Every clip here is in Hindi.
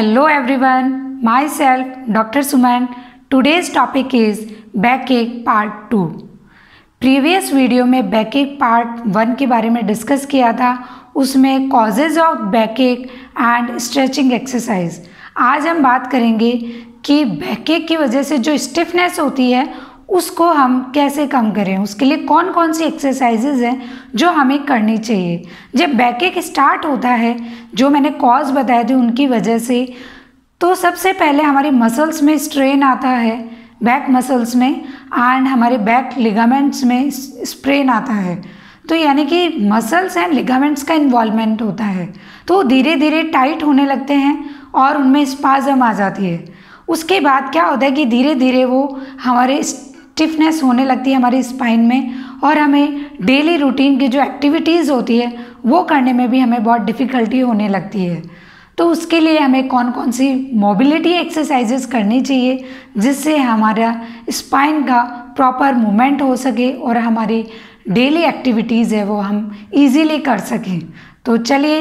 hello hello self doctor Suman suman topic is backache part two previous video में बैकेक पार्ट वन के बारे में डिस्कस किया था उसमें causes of backache and stretching exercise आज हम बात करेंगे कि बैकेक की वजह से जो स्टिफनेस होती है उसको हम कैसे कम करें उसके लिए कौन कौन सी एक्सरसाइजेज हैं जो हमें करनी चाहिए जब बैक एक स्टार्ट होता है जो मैंने कॉज बताए थे उनकी वजह से तो सबसे पहले हमारे मसल्स में स्ट्रेन आता है बैक मसल्स में एंड हमारे बैक लिगामेंट्स में स्प्रेन आता है तो यानी कि मसल्स एंड लिगामेंट्स का इन्वॉलमेंट होता है तो धीरे धीरे टाइट होने लगते हैं और उनमें स्पाजम आ जाती है उसके बाद क्या होता है कि धीरे धीरे वो हमारे स्टिफनेस होने लगती है हमारी स्पाइन में और हमें डेली रूटीन की जो एक्टिविटीज़ होती है वो करने में भी हमें बहुत डिफ़िकल्टी होने लगती है तो उसके लिए हमें कौन कौन सी मोबिलिटी एक्सरसाइजेस करनी चाहिए जिससे हमारा स्पाइन का प्रॉपर मूवमेंट हो सके और हमारी डेली एक्टिविटीज़ है वो हम इजीली कर सकें तो चलिए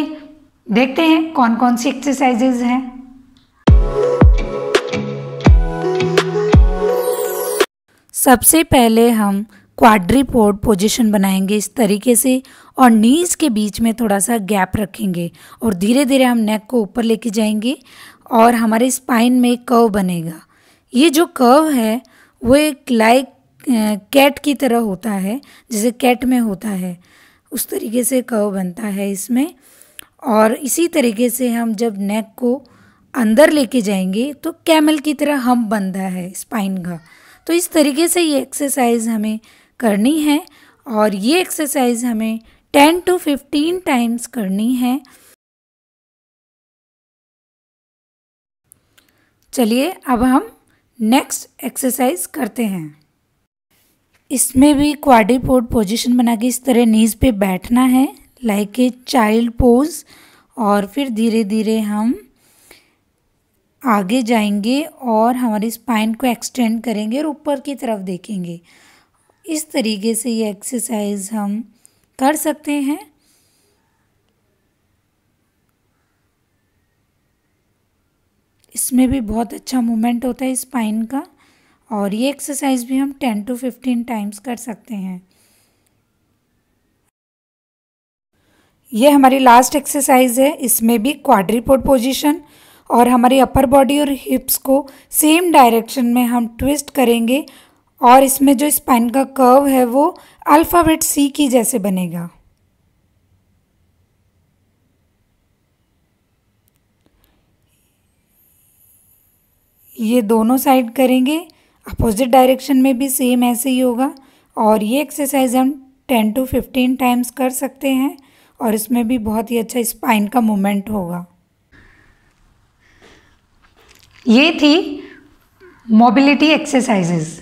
देखते हैं कौन कौन सी एक्सरसाइजेज़ हैं सबसे पहले हम क्वाड्रीपोड पोजीशन बनाएंगे इस तरीके से और नीज के बीच में थोड़ा सा गैप रखेंगे और धीरे धीरे हम नेक को ऊपर लेके जाएंगे और हमारे स्पाइन में एक कर्व बनेगा ये जो कर्व है वो एक लाइक कैट की तरह होता है जैसे कैट में होता है उस तरीके से कर्व बनता है इसमें और इसी तरीके से हम जब नेक को अंदर लेके जाएंगे तो कैमल की तरह हम बनता है स्पाइन का तो इस तरीके से ये एक्सरसाइज हमें करनी है और ये एक्सरसाइज हमें टेन टू फिफ्टीन टाइम्स करनी है चलिए अब हम नेक्स्ट एक्सरसाइज करते हैं इसमें भी क्वाड्रीपोर्ट पोजीशन बना के इस तरह नीज पे बैठना है लाइक ए चाइल्ड पोज और फिर धीरे धीरे हम आगे जाएंगे और हमारी स्पाइन को एक्सटेंड करेंगे और ऊपर की तरफ देखेंगे इस तरीके से ये एक्सरसाइज हम कर सकते हैं इसमें भी बहुत अच्छा मूवमेंट होता है स्पाइन का और ये एक्सरसाइज भी हम टेन टू फिफ्टीन टाइम्स कर सकते हैं ये हमारी लास्ट एक्सरसाइज है इसमें भी क्वाड्रीपोड पोजीशन और हमारी अपर बॉडी और हिप्स को सेम डायरेक्शन में हम ट्विस्ट करेंगे और इसमें जो स्पाइन का कर्व है वो अल्फ़ाबेट सी की जैसे बनेगा ये दोनों साइड करेंगे अपोजिट डायरेक्शन में भी सेम ऐसे ही होगा और ये एक्सरसाइज हम टेन टू फिफ्टीन टाइम्स कर सकते हैं और इसमें भी बहुत ही अच्छा स्पाइन का मूवमेंट होगा ये थी मोबिलिटी एक्सरसाइजेज़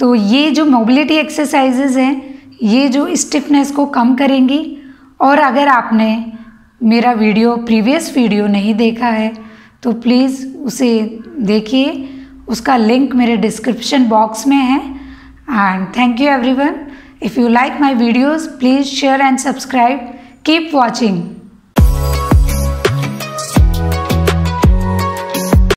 तो ये जो मोबिलिटी एक्सरसाइजेज़ हैं ये जो स्टिफनेस को कम करेंगी और अगर आपने मेरा वीडियो प्रीवियस वीडियो नहीं देखा है तो प्लीज़ उसे देखिए उसका लिंक मेरे डिस्क्रिप्शन बॉक्स में है and thank you everyone if you like my videos please share and subscribe keep watching